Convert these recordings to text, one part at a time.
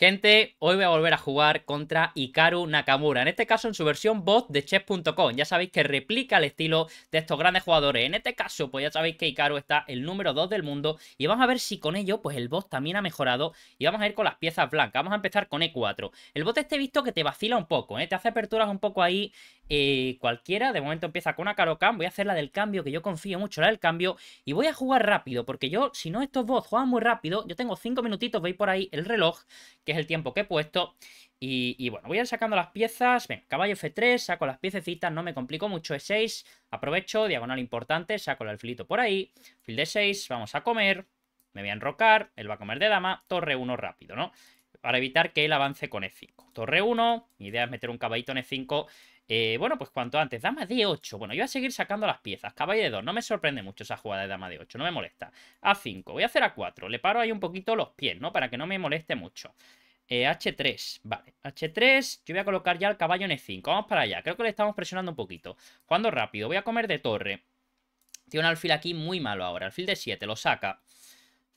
Gente, hoy voy a volver a jugar contra Ikaru Nakamura, en este caso en su versión bot de chess.com. Ya sabéis que replica el estilo de estos grandes jugadores. En este caso, pues ya sabéis que Ikaru está el número 2 del mundo y vamos a ver si con ello, pues el bot también ha mejorado y vamos a ir con las piezas blancas. Vamos a empezar con E4. El bot este visto que te vacila un poco, ¿eh? te hace aperturas un poco ahí eh, cualquiera. De momento empieza con una Karokan. Voy a hacer la del cambio, que yo confío mucho la del cambio. Y voy a jugar rápido, porque yo, si no estos dos juegan muy rápido, yo tengo 5 minutitos, veis por ahí el reloj, que es el tiempo que he puesto. Y, bueno, voy a ir sacando las piezas. Ven, caballo F3, saco las piececitas, no me complico mucho. E6, aprovecho, diagonal importante, saco el alfilito por ahí. Fil de 6, vamos a comer. Me voy a enrocar, él va a comer de dama. Torre 1 rápido, ¿no? para evitar que él avance con E5. Torre 1, mi idea es meter un caballito en E5 eh, bueno, pues cuanto antes, dama de 8. Bueno, yo voy a seguir sacando las piezas. Caballo de 2, no me sorprende mucho esa jugada de dama de 8, no me molesta. A5, voy a hacer A4, le paro ahí un poquito los pies, ¿no? Para que no me moleste mucho. H3, eh, vale, H3, yo voy a colocar ya el caballo en E5, vamos para allá, creo que le estamos presionando un poquito. Jugando rápido, voy a comer de torre. Tiene un alfil aquí muy malo ahora, alfil de 7, lo saca.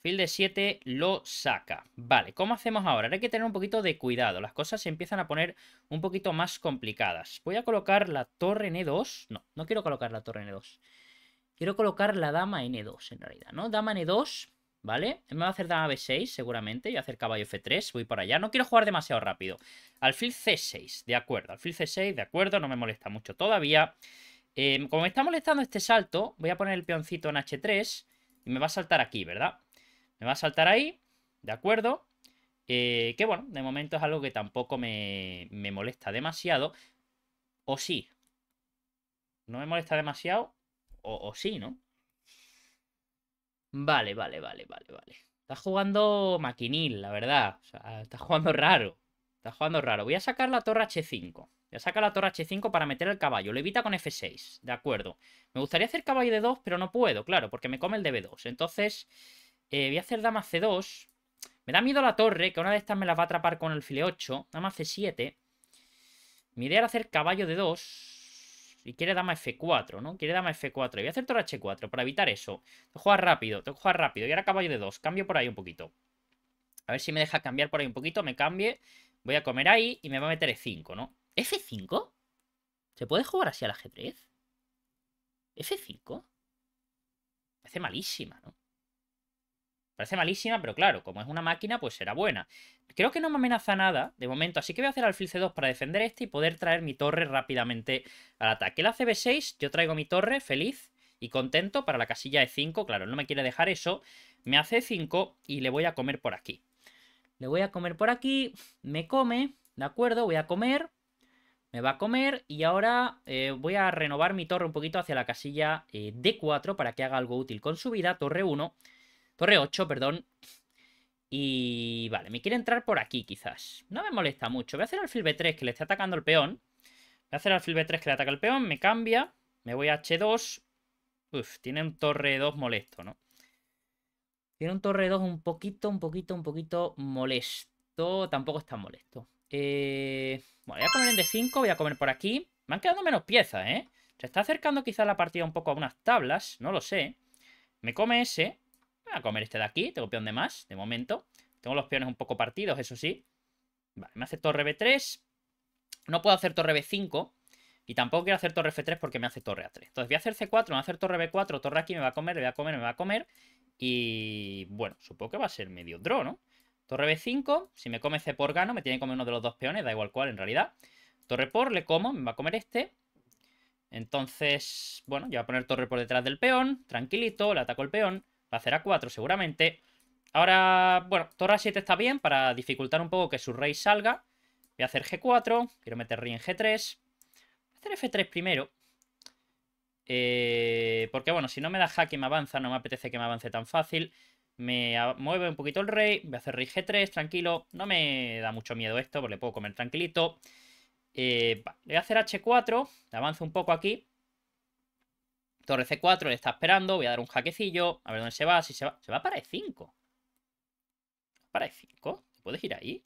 Fil de 7 lo saca. Vale, ¿cómo hacemos ahora? Ahora hay que tener un poquito de cuidado. Las cosas se empiezan a poner un poquito más complicadas. Voy a colocar la torre en E2. No, no quiero colocar la torre en E2. Quiero colocar la dama en E2, en realidad, ¿no? Dama en E2, ¿vale? Me va a hacer dama B6, seguramente. Y hacer caballo F3, voy para allá. No quiero jugar demasiado rápido. Alfil C6, de acuerdo. Alfil C6, de acuerdo, no me molesta mucho todavía. Eh, como me está molestando este salto, voy a poner el peoncito en H3. Y me va a saltar aquí, ¿verdad? Me va a saltar ahí, ¿de acuerdo? Eh, que bueno, de momento es algo que tampoco me, molesta demasiado. O sí. No me molesta demasiado. O, sí, ¿no? Vale, vale, vale, vale, vale. Está jugando maquinil, la verdad. O sea, está jugando raro. Está jugando raro. Voy a sacar la torre H5. Voy a sacar la torre H5 para meter el caballo. Lo evita con F6. De acuerdo. Me gustaría hacer caballo de 2, pero no puedo, claro, porque me come el de 2 Entonces, eh, voy a hacer dama C2. Me da miedo la torre, que una de estas me las va a atrapar con el file 8. Dama C7. Mi idea era hacer caballo de 2. Y quiere dama F4, ¿no? Quiere dama F4. Y voy a hacer torre H4 para evitar eso. Tengo que jugar rápido, tengo que jugar rápido. Y ahora caballo de 2. Cambio por ahí un poquito. A ver si me deja cambiar por ahí un poquito. Me cambie. Voy a comer ahí y me va a meter E5, ¿no? ¿F5? ¿Se puede jugar así al 3 ¿F5? Me hace malísima, ¿no? parece malísima, pero claro, como es una máquina, pues será buena. Creo que no me amenaza nada de momento, así que voy a hacer alfil c 2 para defender este y poder traer mi torre rápidamente al ataque. La cb 6 yo traigo mi torre feliz y contento para la casilla de 5. Claro, no me quiere dejar eso. Me hace 5 y le voy a comer por aquí. Le voy a comer por aquí, me come, ¿de acuerdo? Voy a comer, me va a comer y ahora eh, voy a renovar mi torre un poquito hacia la casilla eh, D4 para que haga algo útil con su vida, torre 1. Torre 8, perdón. Y vale, me quiere entrar por aquí quizás. No me molesta mucho. Voy a hacer alfil B3 que le está atacando el peón. Voy a hacer alfil B3 que le ataca el peón. Me cambia. Me voy a H2. Uf, tiene un torre 2 molesto, ¿no? Tiene un torre 2 un poquito, un poquito, un poquito molesto. Tampoco está molesto. Eh, bueno, voy a comer en D5. Voy a comer por aquí. Me han quedado menos piezas, ¿eh? Se está acercando quizás la partida un poco a unas tablas. No lo sé. Me come ese a comer este de aquí. Tengo peón de más, de momento. Tengo los peones un poco partidos, eso sí. Vale, me hace torre B3. No puedo hacer torre B5. Y tampoco quiero hacer torre F3 porque me hace torre A3. Entonces voy a hacer C4, me a hacer torre B4, torre aquí, me va a comer, me va a comer, me va a comer. Y bueno, supongo que va a ser medio draw, ¿no? Torre B5, si me come C por gano, me tiene que comer uno de los dos peones, da igual cuál en realidad. Torre por, le como, me va a comer este. Entonces, bueno, yo voy a poner torre por detrás del peón, tranquilito, le ataco el peón. Va a hacer a 4 seguramente. Ahora, bueno, torre 7 está bien para dificultar un poco que su rey salga. Voy a hacer G4. Quiero meter rey en G3. Voy a hacer F3 primero. Eh, porque, bueno, si no me da jaque y me avanza, no me apetece que me avance tan fácil. Me mueve un poquito el rey. Voy a hacer rey G3, tranquilo. No me da mucho miedo esto, porque le puedo comer tranquilito. Eh, le voy a hacer H4. Avanzo un poco aquí. Torre C4 le está esperando. Voy a dar un jaquecillo. A ver dónde se va. Si se va. Se va para E5. Para E5. ¿Puedes ir ahí?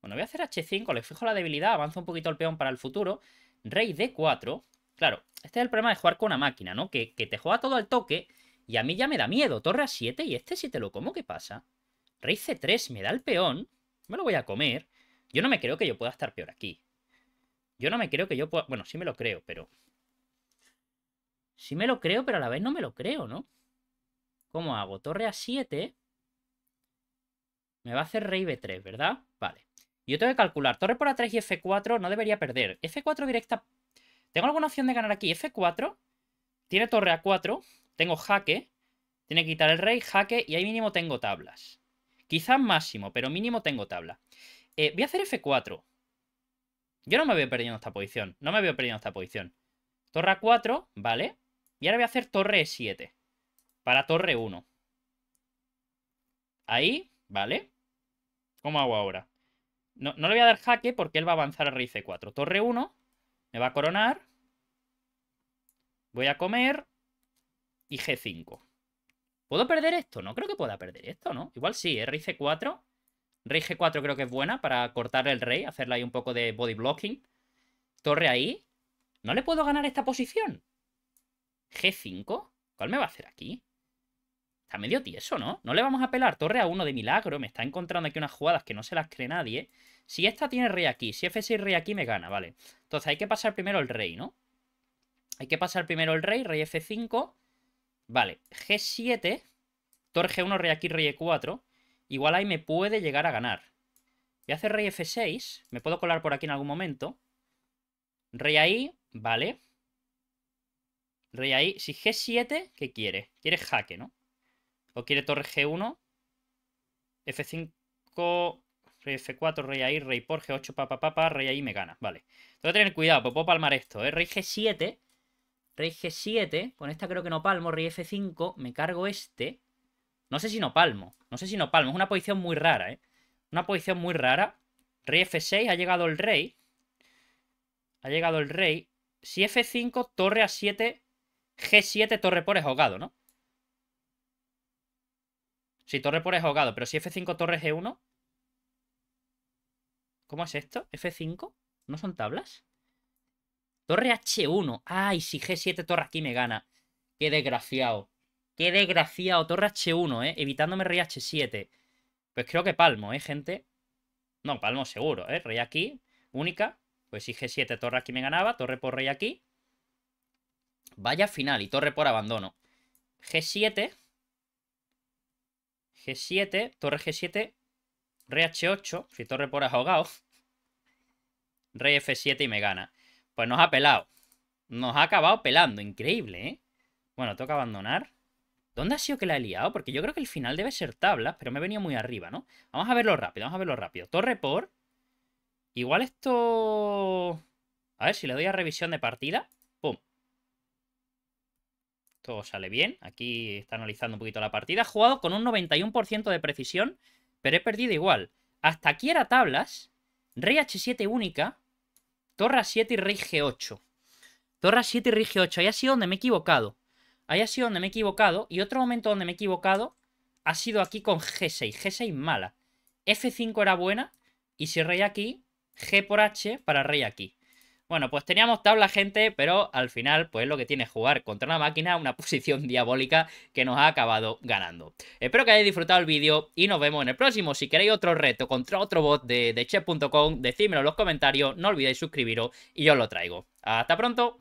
Bueno, voy a hacer H5. Le fijo la debilidad. Avanza un poquito el peón para el futuro. Rey D4. Claro, este es el problema de jugar con una máquina, ¿no? Que, que te juega todo al toque. Y a mí ya me da miedo. Torre a 7. Y este si te lo como, ¿qué pasa? Rey C3 me da el peón. Me lo voy a comer. Yo no me creo que yo pueda estar peor aquí. Yo no me creo que yo pueda... Bueno, sí me lo creo, pero... Sí me lo creo, pero a la vez no me lo creo, ¿no? ¿Cómo hago? Torre a 7. Me va a hacer rey B3, ¿verdad? Vale. Yo tengo que calcular. Torre por A3 y F4 no debería perder. F4 directa... ¿Tengo alguna opción de ganar aquí? F4. Tiene torre A4. Tengo jaque. Tiene que quitar el rey, jaque. Y ahí mínimo tengo tablas. Quizás máximo, pero mínimo tengo tabla. Eh, voy a hacer F4. Yo no me veo perdiendo esta posición. No me veo perdiendo esta posición. Torre A4, ¿vale? Y ahora voy a hacer torre E7. Para torre 1. Ahí, ¿vale? ¿Cómo hago ahora? No, le voy a dar jaque porque él va a avanzar a rey C4. Torre 1. Me va a coronar. Voy a comer. Y G5. ¿Puedo perder esto? No creo que pueda perder esto, ¿no? Igual sí, ¿eh? rey C4. Rey G4 creo que es buena para cortar el rey. Hacerle ahí un poco de body blocking. Torre ahí. No le puedo ganar esta posición. G5. ¿Cuál me va a hacer aquí? Está medio tieso, ¿no? No le vamos a pelar torre a uno de milagro. Me está encontrando aquí unas jugadas que no se las cree nadie. Si esta tiene rey aquí, si F6 rey aquí me gana, vale. Entonces hay que pasar primero el rey, ¿no? Hay que pasar primero el rey, rey F5. Vale, G7. Torre G1, rey aquí, rey E4. Igual ahí me puede llegar a ganar. Voy a hacer rey F6. Me puedo colar por aquí en algún momento. Rey ahí, vale. Rey ahí. Si G7, ¿qué quiere? Quiere jaque, ¿no? O quiere torre G1. F5, rey F4, rey ahí, rey por G8, papá, papá, rey ahí me gana. Vale. Tengo que tener cuidado, pues puedo palmar esto, ¿eh? Rey G7. Rey G7. Con esta creo que no palmo. Rey F5. Me cargo este. No sé si no palmo. No sé si no palmo. Es una posición muy rara, ¿eh? Una posición muy rara. Rey F6. Ha llegado el rey. Ha llegado el rey. Si F5, torre A7. G7 torre por es ahogado, ¿no? Sí, torre por es ahogado, pero si F5 torre G1... ¿Cómo es esto? ¿F5? ¿No son tablas? Torre H1. Ay, si G7 torre aquí me gana. Qué desgraciado. Qué desgraciado. Torre H1, ¿eh? Evitándome rey H7. Pues creo que palmo, ¿eh, gente? No, palmo seguro, ¿eh? Rey aquí, única. Pues si G7 torre aquí me ganaba, torre por rey aquí. Vaya final y torre por abandono. G7. G7, torre G7, rey H8, si torre por ahogado. Rey F7 y me gana. Pues nos ha pelado. Nos ha acabado pelando, increíble, ¿eh? Bueno, toca abandonar. ¿Dónde ha sido que la he liado? Porque yo creo que el final debe ser tabla. pero me he venido muy arriba, ¿no? Vamos a verlo rápido, vamos a verlo rápido. Torre por... Igual esto... A ver si le doy a revisión de partida. Todo sale bien. Aquí está analizando un poquito la partida. He jugado con un 91% de precisión, pero he perdido igual. Hasta aquí era tablas. Rey H7 única. a 7 y Rey G8. a 7 y Rey G8. Ahí ha sido donde me he equivocado. Ahí ha sido donde me he equivocado. Y otro momento donde me he equivocado ha sido aquí con G6. G6 mala. F5 era buena. Y si Rey aquí, G por H para Rey aquí. Bueno, pues teníamos tabla gente, pero al final, pues lo que tiene es jugar contra una máquina, una posición diabólica que nos ha acabado ganando. Espero que hayáis disfrutado el vídeo y nos vemos en el próximo. Si queréis otro reto contra otro bot de, de chef.com, decídmelo en los comentarios, no olvidéis suscribiros y yo os lo traigo. ¡Hasta pronto!